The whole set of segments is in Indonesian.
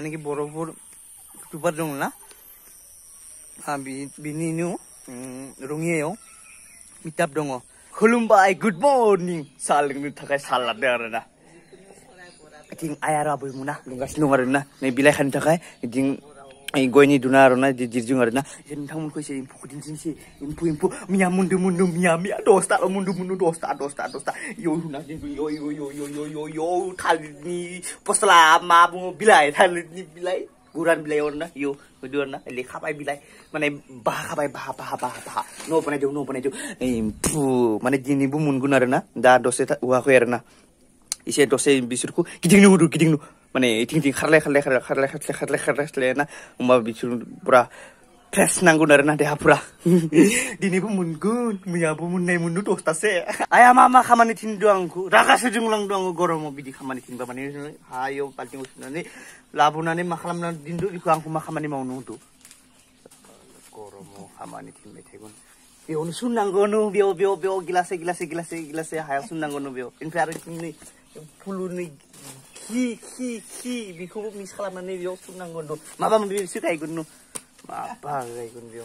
जानेकि बरफपुर टुपार दं ना बिनि रङियाव मिताब दङ खुलुमबाय गुड मर्निं साहा लोंनो थाखाय साहा लादो आरो ना बिथिं आइ आरो आबै मोना लोंगासिनो दं आरो ना नै बिलाइ खानो थाखाय बिथिं goi ni duna rona di jirju ngare na yen tang ko se impu kudin sin si impu impu miya mundu mundu miya miya dosta lo mundu mundu dosta dosta dosta yo na jin yo yo yo yo yo yo yo tal ni posla ma bu bilai tal ni bilai buran bilai orna yo kudur na le khapai bilai mana bah khapai bah ba bah ba no pane jo no pane jo impu mana jini bu mun gunare na da dosta wa ko erna ise dosta bisur kiding nu kiding nu মানে ইথিং ইথিং খারলাই খারলাই খারলাই খারলাই খারলাই খারলাই খারলাই খারলাই না হুমা বিছুন পুরা ফ্রেশ নাঙ্গুন আরে না দেহা পুরা দিনেব মুনগুন মিয়াবো মুন্নাই মুন্নু দোস্তাসে আয় আমা আমা খামানি থিন দুয়াঙ্গু রাগা সুজুং লং দুয়াঙ্গু গরম বিদি খামানি থিনবা মানে হাইও পালটিং উসনানি লাবুনানি মা খালামনা দিন দু ইকু আঙ্কু মা খামানি মাউনু দু গরম খামানি থিন মেথেগুন বেউনু শুন নাঙ্গুনু বেউ বেউ বেউ গিলাসে গিলাসে গিলাসে গিলাসে হায়া শুন নাঙ্গুনু বেউ ইনফ্যারেটিং নি ফুলুনি hi hi hi mi ko mi sala mane yo tu nang gondo ma ba mi si kai gunu ma ba kai gun yo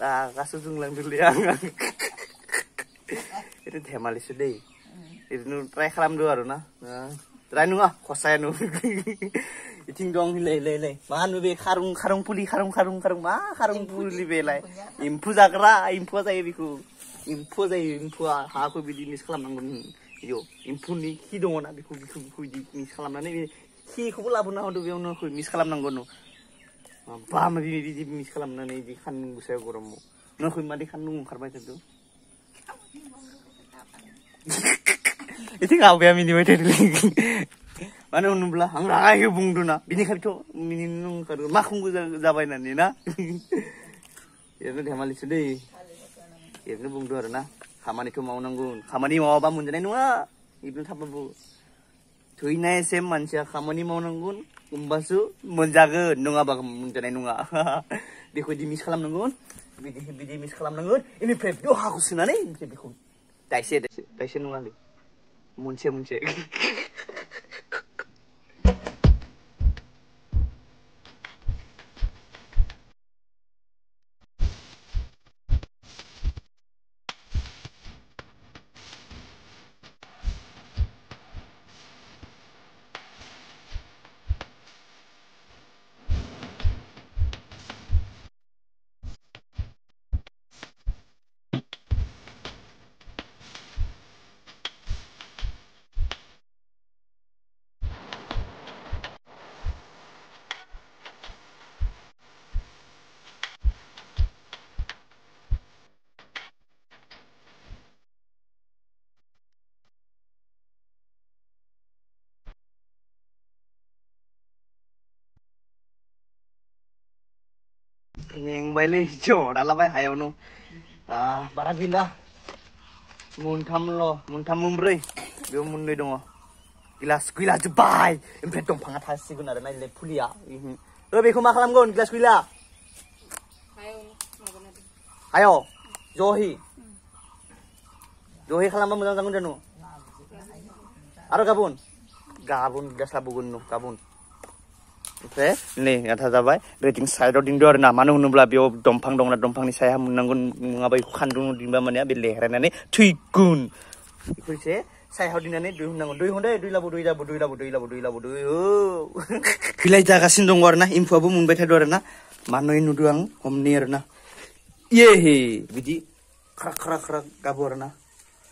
ra ka su sung lang dul yang itu teh mali sedei itu nu trai kram do aru na trai nu ah khosai nu iting dong le le le ma nu be kharung kharung puli kharung kharung kharung ma kharung puli be lai impu zakra impu zai bi ku impu zai impu ha ko bi dinis kram nang gunu yo impun ni ki dong ona biku biku biku di mis kalam nane bi ki kubu labu na hondu bi ono kui mis kalam nang gono ba ma bi bi bi mis kalam nane di kan nung busa yogoro mo no kui ma di kan nung karma itu itu ngau bi ami ni ma jadi lingi mana nung bla ang ra ayu bung duna bi ni kalto mi ni nung karo ma kung gusa zabai nane na ya nung di hamalisu deh ya nung bung duna खामानिखौ मावनांगौ खामानि मावाबा मोनजानाय नङा इब्नु थाबाबो थैनाय सेम मानसिया खामानि मावनांगोन होमबासो मोनजागोन नङाबा मोनजानाय नङा बेखौदि मिस खालामनांगोन बिदि बिदि मिस खालामनांगोन इनिफ्राय बेखौ हाखौ सोनानै ओमफ्राय बेखौ दायसे दायसे दायसे नङा मोनसे मोनसे Ning bale jor ala bai hayo no. Ah, barat binda. Mun lo, mun tam mun bre. Yo mun le dong. Gilas gila jebai. Empe dong panga ta guna mai le puli ya. Lo be kuma khalam gon gilas gila. Hayo no. Hayo. Johi. Johi khalam ba mun tam gon deno. Aro gabun. Gabun gasa gabun. ओमफ्राय नै आथा जाबाय ओरैथिं साइडआव दिंदो आरो ना मानो होनोब्ला बेयाव दंफां दंना दंफांनि साया मोननांगौ नङाबा बेखौ खान्दुं दिंबा माने बे लेहरायनानै थैगुन बेखौ एसे सायाव दिनानै दै होनांगौ दै हदै दै लाबो दै लाबो दै लाबो दै लाबो दै लाबो दै बिलाइ जागासिनो दङ आरो ना एम्फौआबो मोनबाय थादों आरो ना मानै नुदों आं हमनि आरो ना ये हे बिदि ख्रा ख्रा ख्रा गाबो आरो ना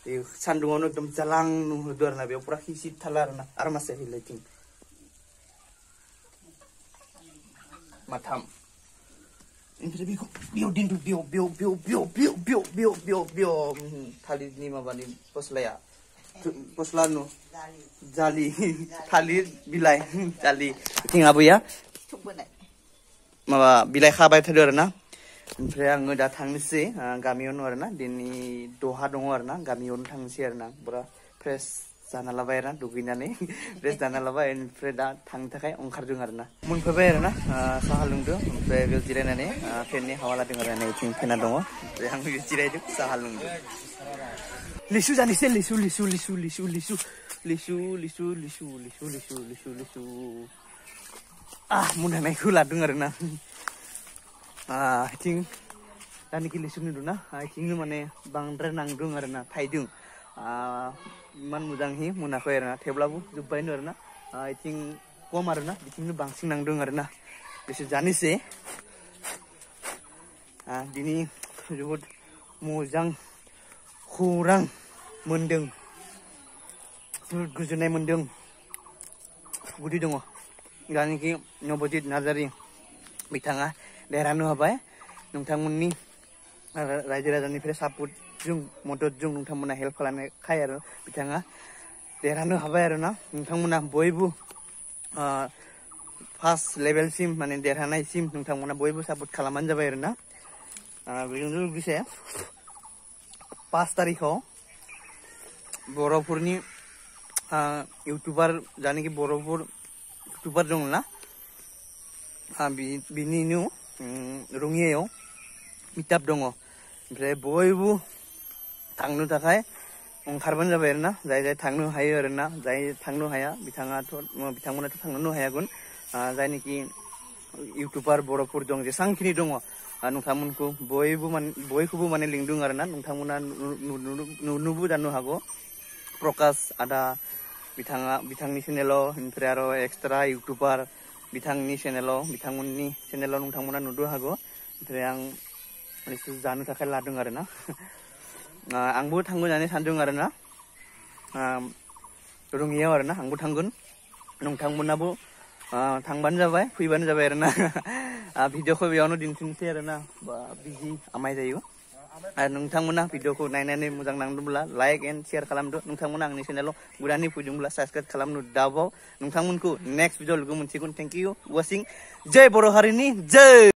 बे सान्दुङावनो एकदम जालां नुहुरदो आरो ना बेयाव फुरा हिसिद थाला आरो ना आरो मासे हिलायथिं Matam. Entweder Bio, Bio, Dindu, Bio, Bio, Bio, Bio, Bio, Bio, Bio, Bio, Bio. Hmm, Thalir ni laya pos Poslano. Jali. Thalir bilai. Jali. Ting apa ya. Ah, dini Ah, mudah naik hula dengar na. Ah, ting, tadi kita sudah dulu na. Ah, muda ting mana bang renang dengar na, ah, ah, thay dung. Ah, iman mudang hi muna ko erna tebla bu jubai nur na uh, i think ko mar na di sini bang sing nang dengar na di sini jani ah di ni jubut mudang kurang mendeng gusunai mendeng budi dong gani ki nyobot nazari bitanga daerah nu apa ya nung tangun ni raja raja ni fresh support जों मदद जों नोंथांमोना हेल्प खालामनो खाय आरो बिथाङा देरहानो हाबाय आरो ना नोंथांमोना बयबो फार्स्ट लेभेलसिम माने देरहानायसिम नोंथांमोना बयबो सापर्ट खालामबानो जाबाय आरो ना बेजों लोगोसे पाँच तारिखाव बर'फोरनि इउटुबार जानेखि बर'फोर इउटुबार दङ ना बिनिनो रङियायाव मिटाप दङ ओमफ्राय बयबो थांनो थाखाय ओंखारबानो जाबाय आरो ना जाय जाय थांनो हायो आरो ना जाय थांनो हाया बिथाङाथ' बिथांमोनाथ' थांनोनो हायागोन जायनिखि इउटुबार बर'फोर दं जेसांखिनि दङ नोंथांमोनखौ बयबो माने बयखौबो माने लिंदों आरो ना नोंथांमोना नुनोबो जानो हागौ प्रकाश आदा बिथाङा बिथांनि चेनेलाव ओमफ्राय आरो एक्सट्रा इउटुबार बिथांनि चेनेलाव बिथांमोननि चेनेलाव नोंथांमोना नुनो हागौ ओमफ्राय आं जानो थाखाय लादों आरो ना आंबो थांगोनानै सानदों आरो ना रुङियाव आरो ना आंबो थांगोन नोंथांमोनाबो थांबानो जाबाय फैबानो जाबाय आरो ना भिडिअखौ बेयावनो दिन्थिनोसै आरो ना बा बिजि आमाय जायो आरो नोंथांमोना भिडिअखौ नायनानै मोजां नांदोंब्ला लाइक एन्ड सेयार खालामदो नोंथांमोना आंनि चेनेलाव गुरानि फैदोंब्ला साबस्क्राइब खालामदो दाबाव नोंथांमोनखौ नेक्स्ट भिडिअ लोगो मोनसिगोन थेंक इउ वाचिं जय बर' हारिनि जय